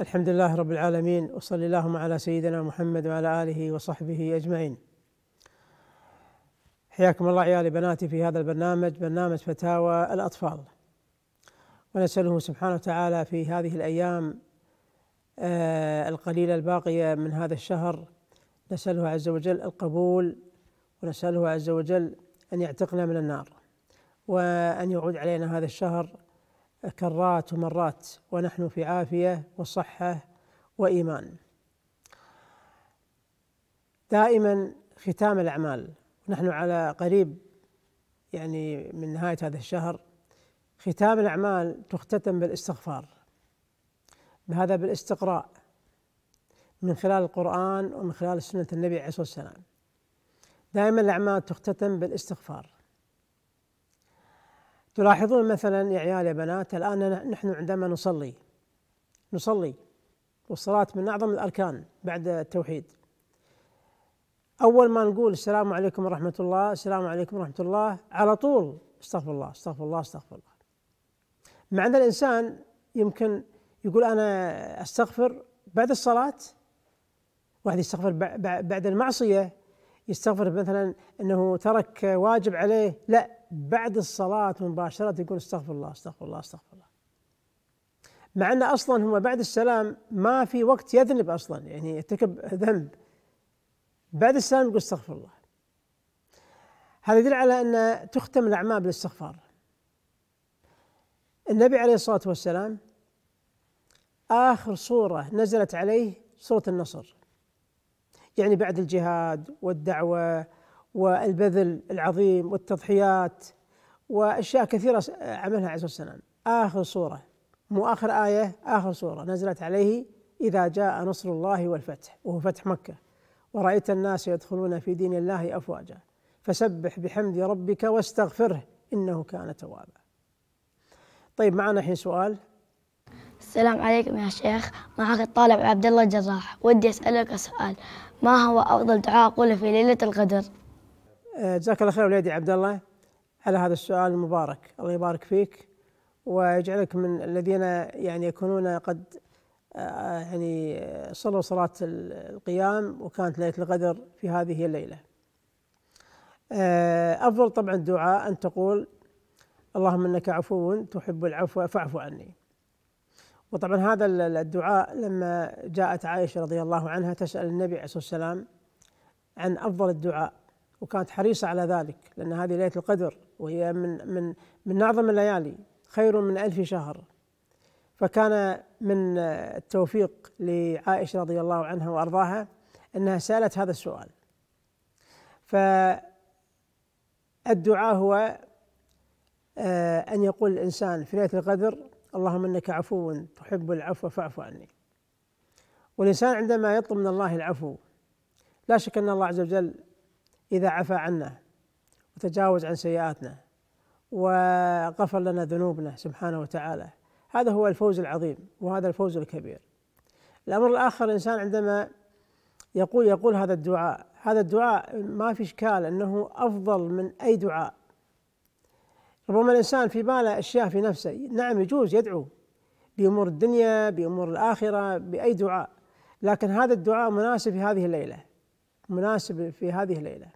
الحمد لله رب العالمين وصلى اللهم على سيدنا محمد وعلى آله وصحبه أجمعين حياكم الله عيالي بناتي في هذا البرنامج برنامج فتاوى الأطفال ونسأله سبحانه وتعالى في هذه الأيام آه، القليلة الباقية من هذا الشهر نسأله عز وجل القبول ونسأله عز وجل أن يعتقنا من النار وأن يعود علينا هذا الشهر كرات ومرات ونحن في عافيه وصحه وايمان دائما ختام الاعمال نحن على قريب يعني من نهايه هذا الشهر ختام الاعمال تختتم بالاستغفار بهذا بالاستقراء من خلال القران ومن خلال سنه النبي عليه الصلاه والسلام دائما الاعمال تختتم بالاستغفار تلاحظون مثلا يا عيال يا بنات الآن نحن عندما نصلي نصلي والصلاة من أعظم الأركان بعد التوحيد أول ما نقول السلام عليكم ورحمة الله السلام عليكم ورحمة الله على طول استغفر الله استغفر الله استغفر الله مع أن الإنسان يمكن يقول أنا أستغفر بعد الصلاة واحد يستغفر بعد المعصية يستغفر مثلا أنه ترك واجب عليه لا بعد الصلاة مباشرة يقول استغفر الله استغفر الله استغفر الله مع أن أصلا هو بعد السلام ما في وقت يذنب أصلا يعني يرتكب ذنب بعد السلام يقول استغفر الله هذا يدل على أن تختم الأعمال بالاستغفار النبي عليه الصلاة والسلام آخر صورة نزلت عليه سورة النصر يعني بعد الجهاد والدعوة والبذل العظيم والتضحيات واشياء كثيره عملها عليه السلام اخر سوره مو اخر ايه اخر سوره نزلت عليه اذا جاء نصر الله والفتح وهو فتح مكه ورايت الناس يدخلون في دين الله افواجا فسبح بحمد ربك واستغفره انه كان توابا. طيب معنا الحين سؤال السلام عليكم يا شيخ معك الطالب عبد الله الجراح ودي اسالك سؤال ما هو افضل دعاء اقوله في ليله القدر؟ جزاك الله خير وليدي عبد الله على هذا السؤال المبارك الله يبارك فيك ويجعلك من الذين يعني يكونون قد آه، يعني آه، صلوا صلاة القيام وكانت ليلة القدر في هذه الليلة آه، أفضل طبعا الدعاء أن تقول اللهم إنك عفو تحب العفو فاعف عني وطبعا هذا الدعاء لما جاءت عائشة رضي الله عنها تسأل النبي عليه الصلاة والسلام عن أفضل الدعاء وكانت حريصة على ذلك لأن هذه ليلة القدر وهي من من من أعظم الليالي خير من ألف شهر فكان من التوفيق لعائشة رضي الله عنها وأرضاها أنها سألت هذا السؤال فالدعاء هو آه، أن يقول الإنسان في ليلة القدر اللهم إنك عفو تحب العفو فاعف عني والإنسان عندما يطلب من الله العفو لا شك أن الله عز وجل إذا عفى عنا وتجاوز عن سيئاتنا وغفر لنا ذنوبنا سبحانه وتعالى هذا هو الفوز العظيم وهذا الفوز الكبير الأمر الآخر الإنسان عندما يقول يقول هذا الدعاء هذا الدعاء ما في إشكال أنه أفضل من أي دعاء ربما الإنسان في باله أشياء في نفسه نعم يجوز يدعو بأمور الدنيا بأمور الآخرة بأي دعاء لكن هذا الدعاء مناسب في هذه الليلة مناسب في هذه الليلة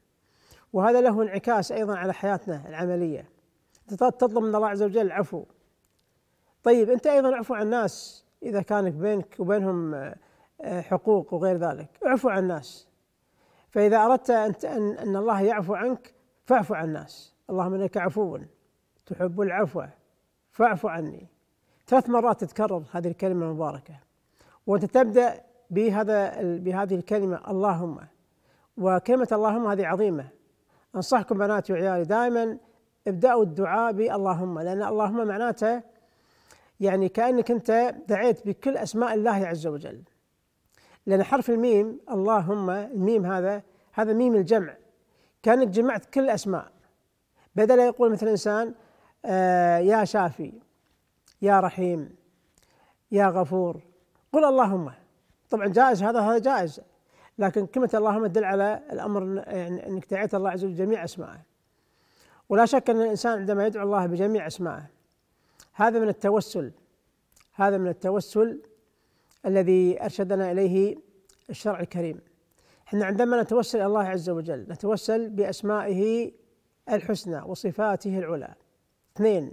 وهذا له انعكاس ايضا على حياتنا العمليه تطلب من الله عز وجل العفو طيب انت ايضا اعفو عن الناس اذا كانك بينك وبينهم آه، حقوق وغير ذلك اعفو عن الناس فاذا اردت ان ان الله يعفو عنك فاعفو عن الناس اللهم انك عفو تحب العفو فاعفو عني ثلاث مرات تتكرر هذه الكلمه المباركه وانت تبدا بهذا بهذه الكلمه اللهم وكلمه اللهم هذه عظيمه انصحكم بناتي وعيالي دائما ابداوا الدعاء باللهم لان اللهم معناته يعني كانك انت دعيت بكل اسماء الله عز وجل لان حرف الميم اللهم الميم هذا هذا ميم الجمع كانك جمعت كل الاسماء بدل يقول مثل انسان آه يا شافي يا رحيم يا غفور قل اللهم طبعا جائز هذا هذا جائز لكن كلمة اللهم تدل على الأمر يعني أنك دعيت الله عز وجل جميع أسمائه ولا شك أن الإنسان عندما يدعو الله بجميع أسمائه هذا من التوسل هذا من التوسل الذي أرشدنا إليه الشرع الكريم احنا عندما نتوسل إلى الله عز وجل نتوسل بأسمائه الحسنى وصفاته العلى اثنين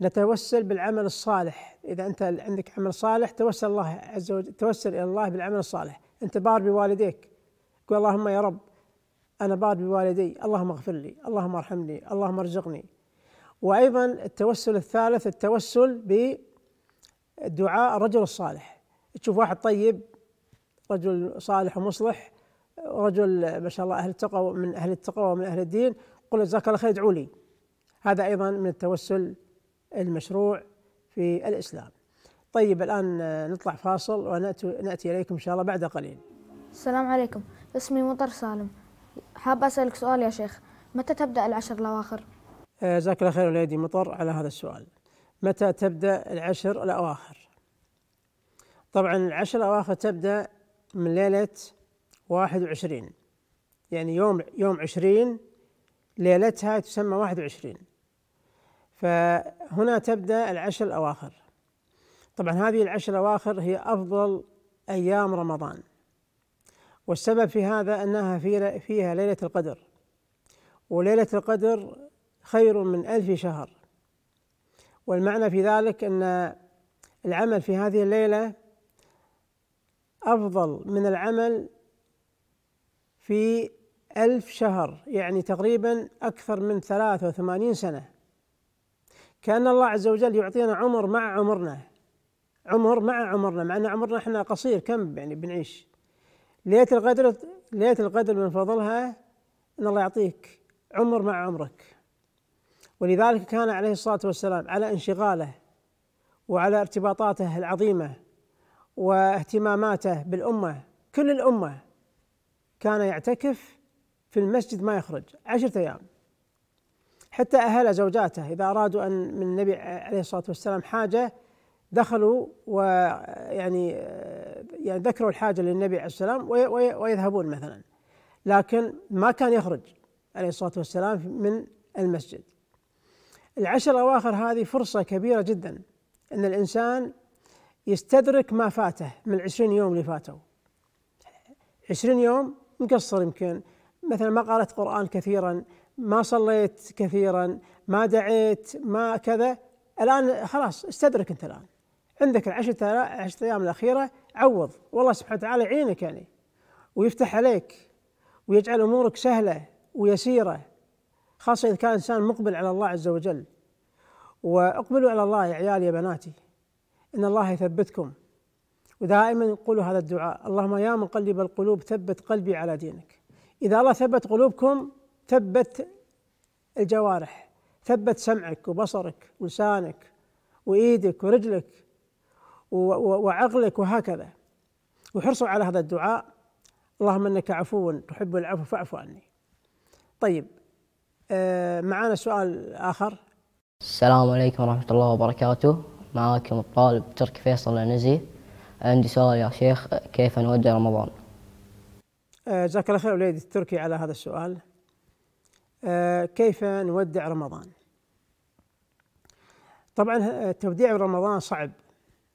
نتوسل بالعمل الصالح إذا أنت عندك عمل صالح توسل الله عز وجل توسل إلى الله بالعمل الصالح انت بار بوالديك قول اللهم يا رب انا بار بوالدي اللهم اغفر لي اللهم ارحمني اللهم ارزقني وايضا التوسل الثالث التوسل بدعاء الرجل الصالح تشوف واحد طيب رجل صالح ومصلح رجل ما شاء الله اهل التقوى من اهل التقوى ومن اهل الدين قل جزاك الله خير ادعوا لي هذا ايضا من التوسل المشروع في الاسلام طيب الآن آه، نطلع فاصل ونأتي إليكم إن شاء الله بعد قليل السلام عليكم اسمي مطر سالم حاب أسألك سؤال يا شيخ متى تبدأ العشر الأواخر؟ آه، جزاك الله خير وليدي مطر على هذا السؤال متى تبدأ العشر الأواخر؟ طبعا العشر الأواخر تبدأ من ليلة واحد وعشرين يعني يوم يوم عشرين ليلتها تسمى واحد وعشرين فهنا تبدأ العشر الأواخر طبعا هذه العشر الأواخر هي أفضل أيام رمضان والسبب في هذا أنها فيها ليلة القدر وليلة القدر خير من ألف شهر والمعنى في ذلك أن العمل في هذه الليلة أفضل من العمل في ألف شهر يعني تقريبا أكثر من ثلاثة وثمانين سنة كأن الله عز وجل يعطينا عمر مع عمرنا عمر مع عمرنا مع ان عمرنا احنا قصير كم يعني بنعيش ليت القدر ليت القدر من فضلها ان الله يعطيك عمر مع عمرك ولذلك كان عليه الصلاه والسلام على انشغاله وعلى ارتباطاته العظيمه واهتماماته بالامه كل الامه كان يعتكف في المسجد ما يخرج عشرة ايام حتى اهل زوجاته اذا ارادوا ان من النبي عليه الصلاه والسلام حاجه دخلوا ويعني يعني ذكروا الحاجه للنبي عليه السلام ويذهبون مثلا لكن ما كان يخرج عليه الصلاه والسلام من المسجد العشر الاواخر هذه فرصه كبيره جدا ان الانسان يستدرك ما فاته من العشرين يوم اللي فاتوا عشرين يوم مقصر يمكن مثلا ما قرأت قرآن كثيرا ما صليت كثيرا ما دعيت ما كذا الآن خلاص استدرك أنت الآن عندك العشرة عشرة أيام الأخيرة عوض والله سبحانه وتعالى يعينك يعني ويفتح عليك ويجعل أمورك سهلة ويسيرة خاصة إذا كان إنسان مقبل على الله عز وجل وأقبلوا على الله يا عيالي يا بناتي إن الله يثبتكم ودائما قولوا هذا الدعاء اللهم يا مقلب القلوب ثبت قلبي على دينك إذا الله ثبت قلوبكم ثبت الجوارح ثبت سمعك وبصرك ولسانك وإيدك ورجلك وعقلك وهكذا وحرصوا على هذا الدعاء اللهم انك عفو تحب العفو فاعف عني. طيب آه، معانا سؤال اخر. السلام عليكم ورحمه الله وبركاته، معاكم الطالب تركي فيصل العنزي. عندي سؤال يا شيخ كيف نودع رمضان؟ آه، جزاك الله خير وليد التركي على هذا السؤال. آه، كيف نودع رمضان؟ طبعا توديع رمضان صعب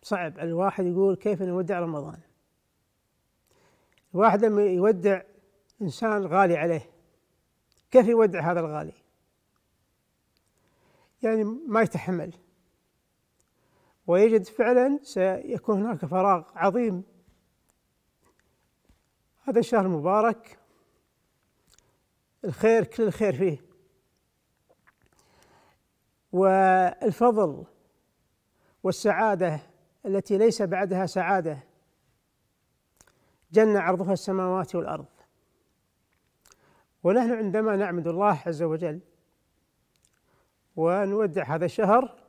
صعب الواحد يقول كيف نودع رمضان الواحد لما يودع إنسان غالي عليه كيف يودع هذا الغالي يعني ما يتحمل ويجد فعلا سيكون هناك فراغ عظيم هذا الشهر المبارك الخير كل الخير فيه والفضل والسعادة التي ليس بعدها سعاده جن عرضها السماوات والارض ونحن عندما نعمد الله عز وجل ونودع هذا الشهر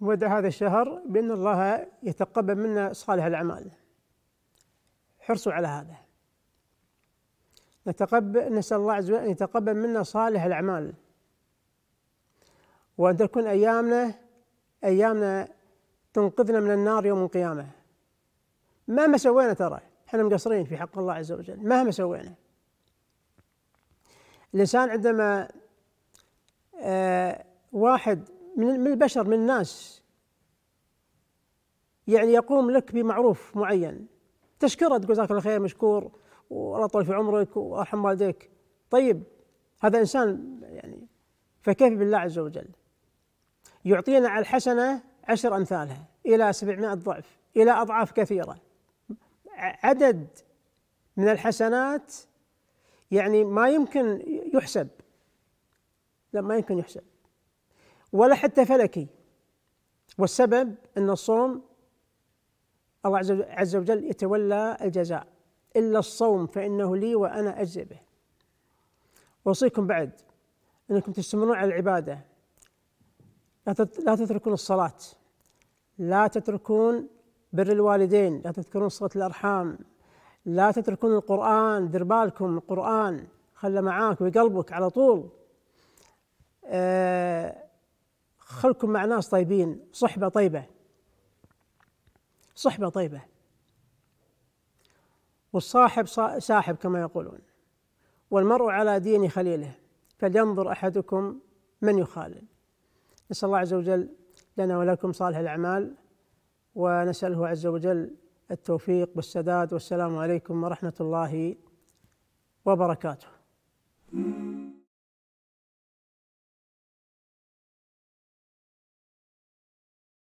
نودع هذا الشهر بأن الله يتقبل منا صالح الأعمال حرصوا على هذا نتقبل نسأل الله عز وجل أن يتقبل منا صالح الأعمال وأن تكون أيامنا أيامنا تنقذنا من النار يوم القيامة مهما سوينا ترى احنا مقصرين في حق الله عز وجل مهما سوينا الإنسان عندما آه واحد من البشر من الناس يعني يقوم لك بمعروف معين تشكره تقول جزاك الله خير مشكور والله يطول في عمرك وارحم والديك طيب هذا انسان يعني فكيف بالله عز وجل يعطينا على الحسنه عشر أمثالها إلى 700 ضعف إلى أضعاف كثيرة عدد من الحسنات يعني ما يمكن يحسب لا ما يمكن يحسب ولا حتى فلكي والسبب أن الصوم الله عز وجل يتولى الجزاء إلا الصوم فإنه لي وأنا أجزي به أوصيكم بعد أنكم تستمرون على العبادة لا تتركون الصلاة لا تتركون بر الوالدين لا تذكرون صلة الأرحام لا تتركون القرآن دير بالكم القرآن خله معاك ويقلبك على طول آه، خلكم مع ناس طيبين صحبة طيبة صحبة طيبة والصاحب ساحب كما يقولون والمرء على دين خليله فلينظر أحدكم من يخالل نسأل الله عز وجل لنا ولكم صالح الأعمال ونسأله عز وجل التوفيق والسداد والسلام عليكم ورحمة الله وبركاته.